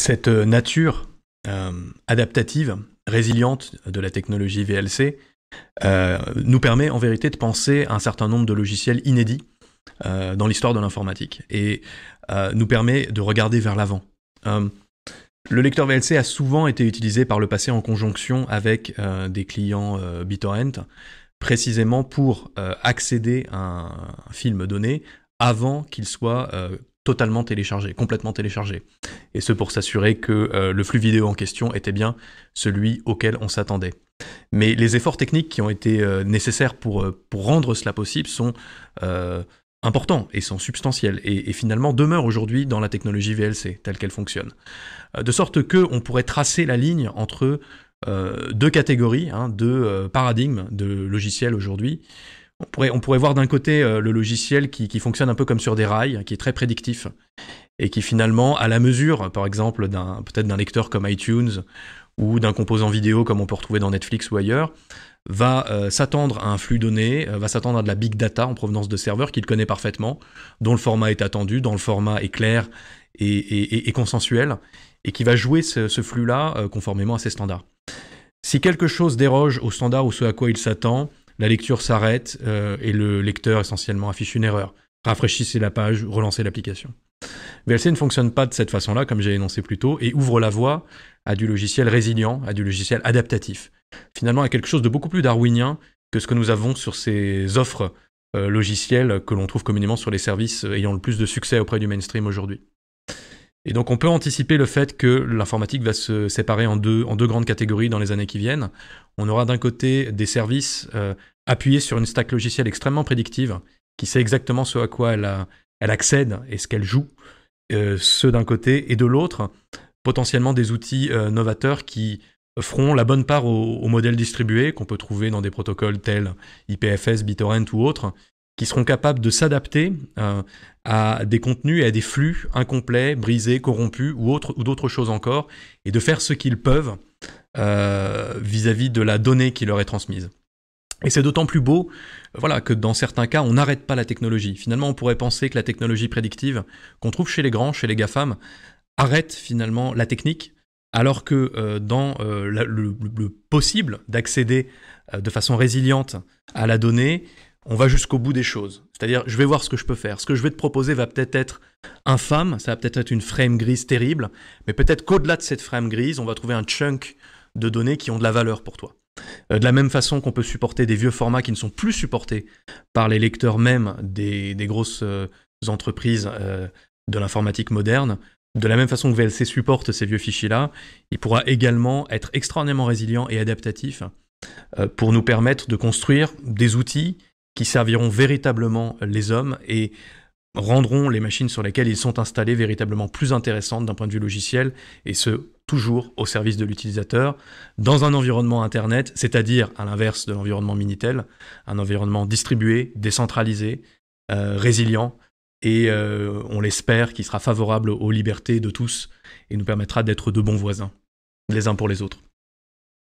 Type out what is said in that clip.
Cette euh, nature euh, adaptative, résiliente de la technologie VLC euh, nous permet en vérité de penser à un certain nombre de logiciels inédits dans l'histoire de l'informatique et nous permet de regarder vers l'avant. le lecteur VLC a souvent été utilisé par le passé en conjonction avec des clients BitTorrent, précisément pour accéder à un, film donné avant qu'il soit totalement téléchargé, complètement téléchargé. Et ce pour s'assurer que euh, le flux vidéo en question était bien celui auquel on s'attendait. Mais les efforts techniques qui ont été euh, nécessaires euh, pour, rendre cela possible sont importants et sont substantiels et, finalement demeurent aujourd'hui dans la technologie VLC telle qu'elle fonctionne. De sorte que on pourrait tracer la ligne entre deux catégories, hein, deux paradigmes de logiciels aujourd'hui on pourrait, voir d'un côté euh, le logiciel qui, fonctionne un peu comme sur des rails, qui est très prédictif et qui finalement, à la mesure, par exemple, d'un, peut-être d'un lecteur comme iTunes ou d'un composant vidéo comme on peut retrouver dans Netflix ou ailleurs, va euh, s'attendre à un flux donné, euh, va s'attendre à de la big data en provenance de serveurs qu'il connaît parfaitement, dont le format est attendu, dont le format est clair et, consensuel, et qui va jouer ce, ce flux-là conformément à ses standards. Si quelque chose déroge aux standards ou ce à quoi il s'attend, la lecture s'arrête euh, et le lecteur essentiellement affiche une erreur. Rafraîchissez la page, relancez l'application. VLC ne fonctionne pas de cette façon-là, comme j'ai énoncé plus tôt, et ouvre la voie à du logiciel résilient, à du logiciel adaptatif. Finalement, à quelque chose de beaucoup plus darwinien que ce que nous avons sur ces offres euh, logicielles que l'on trouve communément sur les services euh, ayant le plus de succès auprès du mainstream aujourd'hui. Et donc on peut anticiper le fait que l'informatique va se séparer en deux, en deux grandes catégories dans les années qui viennent. On aura d'un côté des services euh, appuyés sur une stack logicielle extrêmement prédictive, qui sait exactement ce à quoi elle, accède et ce qu'elle joue, euh, ceux d'un côté, et de l'autre, potentiellement des outils euh, novateurs qui feront la bonne part aux au modèles distribués qu'on peut trouver dans des protocoles tels IPFS, BitTorrent ou autres, qui seront capables de s'adapter euh, à des contenus et à des flux incomplets, brisés, corrompus ou, ou d'autres choses encore, et de faire ce qu'ils peuvent euh, vis-à-vis de la donnée qui leur est transmise. Et c'est d'autant plus beau voilà, que dans certains cas, on n'arrête pas la technologie. Finalement, on pourrait penser que la technologie prédictive qu'on trouve chez les grands, chez les GAFAM, arrête finalement la technique, alors que euh, dans le, possible d'accéder de façon résiliente à la donnée, on va jusqu'au bout des choses. C'est-à-dire, je vais voir ce que je peux faire. Ce que je vais te proposer va peut-être être infâme, ça va peut-être être une frame grise terrible, mais peut-être qu'au-delà de cette frame grise, on va trouver un chunk de données qui ont de la valeur pour toi. Euh, de la même façon qu'on peut supporter des vieux formats qui ne sont plus supportés par les lecteurs même des, grosses euh, entreprises euh, de l'informatique moderne, de la même façon que VLC supporte ces vieux fichiers-là, il pourra également être extraordinairement résilient et adaptatif pour nous permettre de construire des outils qui serviront véritablement les hommes et rendront les machines sur lesquelles ils sont installés véritablement plus intéressantes d'un point de vue logiciel, et ce, toujours au service de l'utilisateur, dans un environnement Internet, c'est-à-dire à, l'inverse de l'environnement Minitel, un environnement distribué, décentralisé, euh, résilient, et euh, on l'espère qui sera favorable aux libertés de tous et nous permettra d'être de bons voisins, les uns pour les autres.